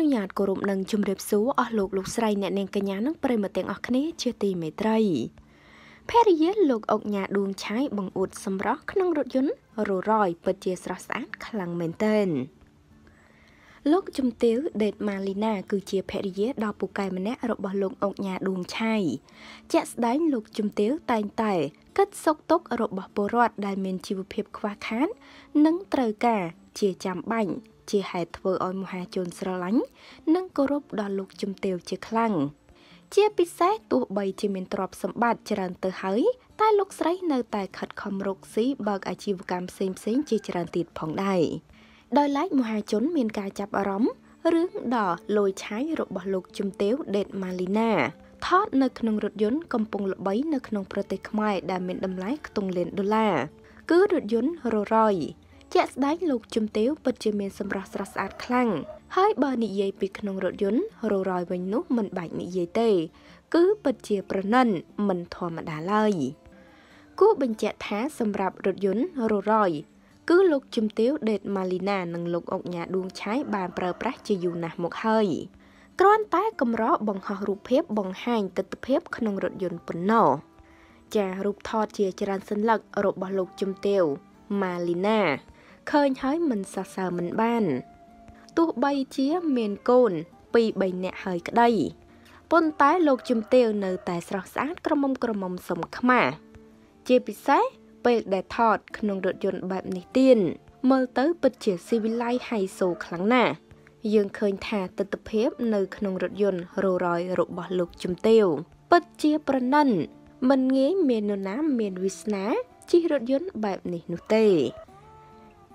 នុញ្ញាតគោរពនិងជម្រាបសួរអស់លោកលោកស្រីអ្នកនាងកញ្ញានិងប្រិមត្តទាំងអស់គ្នាជាទីមេត្រីភរិយាលោកអុកញ៉ាដួងឆាយបង្អួតសម្រស់ក្នុងរថយន្ត Rolls-Royce ពិតជាស្រស់ស្អាតខ្លាំងមែនទែនលោកជំទាវដេតម៉ាលីណា គឺជាភរិយាដ៏ពូកែម្នាក់របស់លោកអុកញ៉ាដួងឆៃជាក់ស្ដែងលោកជំទាវតែងតែគិតសុខទុក្ខរបស់ពលរដ្ឋដែលមានជីវភាពខ្វះខាតនិងត្រូវការជាចាំបាច់ជាហេតុធ្វើឲ្យមហាជនស្រឡាញ់និងគោរពដល់លោកជំទាវជាខ្លាំងជាពិសេសទោះបីជាមានទ្រព្យសម្បត្តិច្រើនទៅហើយតែលោកស្រីនៅតែខិតខំរកស៊ីបើកអាជីវកម្មផ្សេងៗជាច្រើនទៀតផងដែរដោយឡែកមហាជនមានការចាប់អារម្មណ៍រឿងដ៏លយឆាយរបស់លោក ជំទាវដេតម៉ាលីណាថតនៅក្នុងរថយន្តកំពុងល្បីនៅក្នុងប្រទេសខ្មែរដែលមានតម្លៃខ្ទង់លានដុល្លារគឺរថយន្ត Rolls Royce ជាក់ស្ដែងលោកជំទាវពិតជាមានសម្រស់ស្រស់ស្អាតខ្លាំងហើយបើនិយាយពីក្នុងរថយន្តរយរយវិញនោះមិនបាច់និយាយទេ គឺពិតជាប្រណិនមិនធម្មតាឡើយគួរបញ្ជាក់ថាសម្រាប់រថយន្តរយរយគឺលោកជំទាវដេតម៉ាលីណានិងលោកអុកញ៉ាឌួងឆៃបានប្រើប្រាស់ជាយូរណាស់មកហើយគ្រាន់តែកម្របង្ហោះរូបភាពបង្ហាញទិដ្ឋភាពក្នុងរថយន្តប៉ុណ្ណោះចារូបថតជាច្រើនសន្លឹករបស់លោកជំទាវម៉ាលីណាឃើញហើយមិនសរសើរមិនបានទោះបីជាមានកូនពីរបីនាក់ហើយក្តីប៉ុន្តែលោកជំទាវនៅតែស្រស់ស្អាត ក្រមុំក្រមុំសុំខ្មាជាពិសេសពេលដែលថត ក្នុងរថយន្តបែបនេះទៀតមើលទៅ ពិតជាស៊ីវិល័យហៃសូខ្លាំងណាស់យើងឃើញថាទស្សនភាពនៅក្នុងរថយន្តរោរយរបស់លោកជំទាវពិតជាប្រណិនមិនងាយមាននរណាមានវាសនាជិះរថយន្តបែបនេះនោះទេ